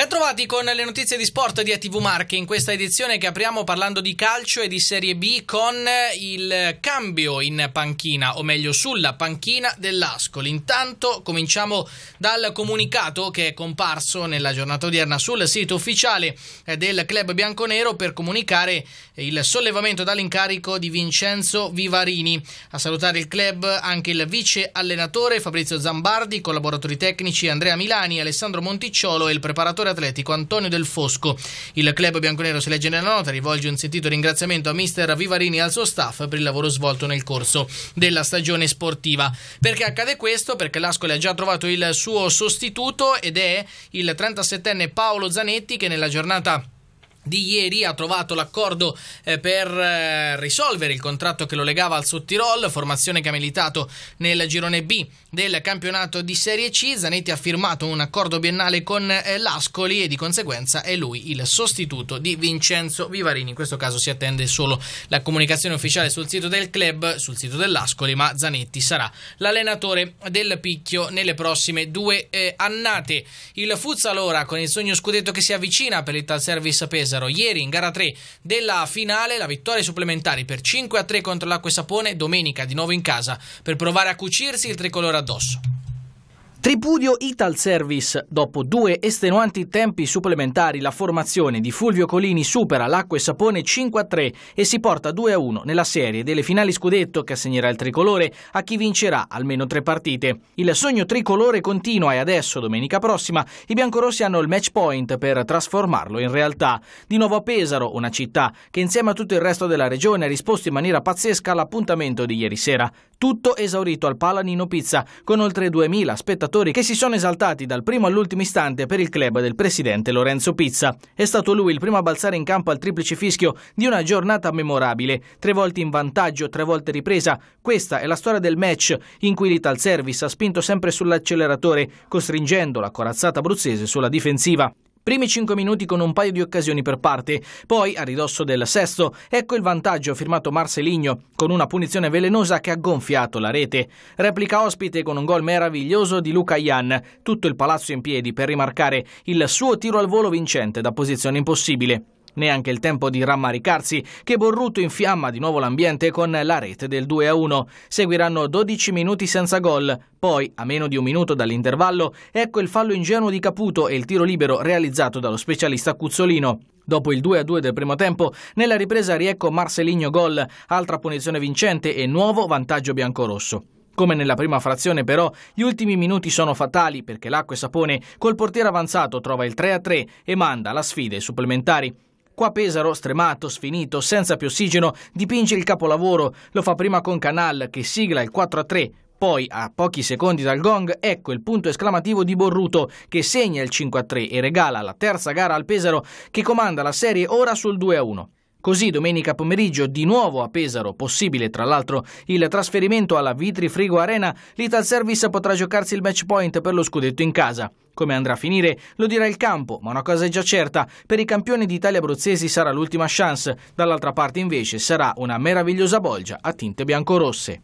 Bentrovati con le notizie di sport di ATV Marche in questa edizione che apriamo parlando di calcio e di Serie B con il cambio in panchina, o meglio sulla panchina dell'Ascoli. Intanto cominciamo dal comunicato che è comparso nella giornata odierna sul sito ufficiale eh, del club bianconero per comunicare il sollevamento dall'incarico di Vincenzo Vivarini. A salutare il club anche il vice allenatore Fabrizio Zambardi, collaboratori tecnici Andrea Milani, Alessandro Monticciolo e il preparatore Atletico Antonio Del Fosco. Il club bianconero si legge nella nota, rivolge un sentito ringraziamento a mister Vivarini e al suo staff per il lavoro svolto nel corso della stagione sportiva. Perché accade questo? Perché l'Ascoli ha già trovato il suo sostituto ed è il 37enne Paolo Zanetti che nella giornata di ieri ha trovato l'accordo eh, per eh, risolvere il contratto che lo legava al Sottirol, formazione che ha militato nel girone B del campionato di Serie C. Zanetti ha firmato un accordo biennale con eh, l'Ascoli e di conseguenza è lui il sostituto di Vincenzo Vivarini. In questo caso si attende solo la comunicazione ufficiale sul sito del club, sul sito dell'Ascoli, ma Zanetti sarà l'allenatore del Picchio nelle prossime due eh, annate. Il Futsal ora con il sogno scudetto che si avvicina per l'Ital Service Pesaro Pesaro. Ieri in gara 3 della finale la vittoria supplementare per 5 a 3 contro l'Acqua e Sapone, domenica di nuovo in casa per provare a cucirsi il tricolore addosso. Tripudio Ital Service. Dopo due estenuanti tempi supplementari, la formazione di Fulvio Colini supera l'acqua e sapone 5-3 e si porta 2-1 nella serie delle finali scudetto che assegnerà il tricolore a chi vincerà almeno tre partite. Il sogno tricolore continua e adesso, domenica prossima, i biancorossi hanno il match point per trasformarlo in realtà. Di nuovo a Pesaro, una città che insieme a tutto il resto della regione ha risposto in maniera pazzesca all'appuntamento di ieri sera. Tutto esaurito al Palanino Pizza, con oltre 2.000 spettatori giocatori che si sono esaltati dal primo all'ultimo istante per il club del presidente Lorenzo Pizza. È stato lui il primo a balzare in campo al triplice fischio di una giornata memorabile. Tre volte in vantaggio, tre volte ripresa. Questa è la storia del match in cui l'Ital Service ha spinto sempre sull'acceleratore, costringendo la corazzata abruzzese sulla difensiva. Primi 5 minuti con un paio di occasioni per parte, poi a ridosso del sesto, ecco il vantaggio firmato Marceligno con una punizione velenosa che ha gonfiato la rete. Replica ospite con un gol meraviglioso di Luca Ian, tutto il palazzo in piedi per rimarcare il suo tiro al volo vincente da posizione impossibile. Neanche il tempo di rammaricarsi che Borrutto infiamma di nuovo l'ambiente con la rete del 2-1. Seguiranno 12 minuti senza gol, poi, a meno di un minuto dall'intervallo, ecco il fallo ingenuo di Caputo e il tiro libero realizzato dallo specialista Cuzzolino. Dopo il 2-2 del primo tempo, nella ripresa riecco Marcelinho gol, altra punizione vincente e nuovo vantaggio biancorosso. Come nella prima frazione però, gli ultimi minuti sono fatali perché l'acqua e sapone col portiere avanzato trova il 3-3 e manda la sfida ai supplementari. Qua Pesaro, stremato, sfinito, senza più ossigeno, dipinge il capolavoro. Lo fa prima con Canal, che sigla il 4 3. Poi, a pochi secondi dal gong, ecco il punto esclamativo di Borruto, che segna il 5 3 e regala la terza gara al Pesaro, che comanda la serie ora sul 2 1. Così domenica pomeriggio di nuovo a Pesaro, possibile tra l'altro il trasferimento alla Vitri Frigo Arena, l'Ital Service potrà giocarsi il match point per lo scudetto in casa. Come andrà a finire lo dirà il campo, ma una cosa è già certa, per i campioni d'Italia abruzzesi sarà l'ultima chance, dall'altra parte invece sarà una meravigliosa bolgia a tinte biancorosse.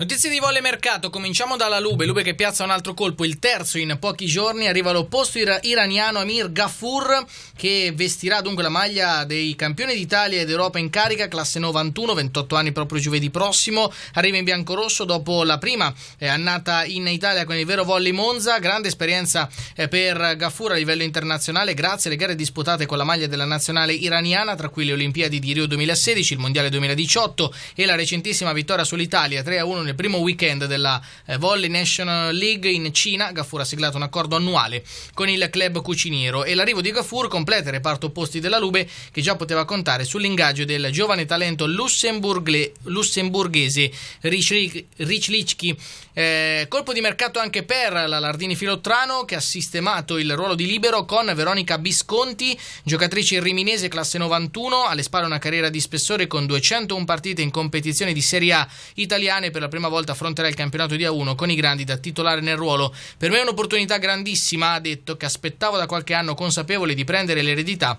Notizie di volle mercato, cominciamo dalla Lube, Lube che piazza un altro colpo, il terzo in pochi giorni, arriva l'opposto iraniano Amir Gafur che vestirà dunque la maglia dei campioni d'Italia ed Europa in carica, classe 91, 28 anni proprio giovedì prossimo, arriva in biancorosso dopo la prima è eh, annata in Italia con il vero volley Monza, grande esperienza eh, per Gafur a livello internazionale grazie alle gare disputate con la maglia della nazionale iraniana, tra cui le Olimpiadi di Rio 2016, il Mondiale 2018 e la recentissima vittoria sull'Italia 3-1 nel nel primo weekend della eh, Volley National League in Cina, Gafur ha siglato un accordo annuale con il club cuciniero e l'arrivo di Gafur completa il reparto posti della Lube che già poteva contare sull'ingaggio del giovane talento lussemburghese Rich, Rich Lichki. Eh, colpo di mercato anche per la Lardini Filottrano che ha sistemato il ruolo di libero con Veronica Bisconti, giocatrice riminese classe 91, alle spalle una carriera di spessore con 201 partite in competizioni di Serie A italiane per la prima prima volta affronterà il campionato di A1 con i grandi da titolare nel ruolo. Per me è un'opportunità grandissima, ha detto, che aspettavo da qualche anno consapevole di prendere l'eredità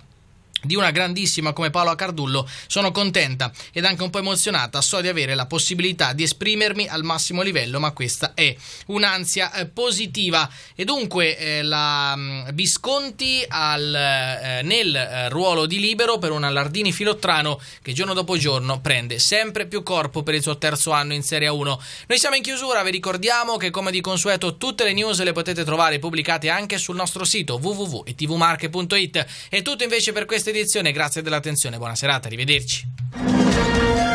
di una grandissima come Paola Cardullo sono contenta ed anche un po' emozionata so di avere la possibilità di esprimermi al massimo livello ma questa è un'ansia eh, positiva e dunque eh, la Bisconti mm, al, eh, nel eh, ruolo di libero per un Allardini Filottrano che giorno dopo giorno prende sempre più corpo per il suo terzo anno in Serie 1 noi siamo in chiusura vi ricordiamo che come di consueto tutte le news le potete trovare pubblicate anche sul nostro sito www.etvmarche.it è tutto invece per queste edizione, grazie dell'attenzione, buona serata, arrivederci.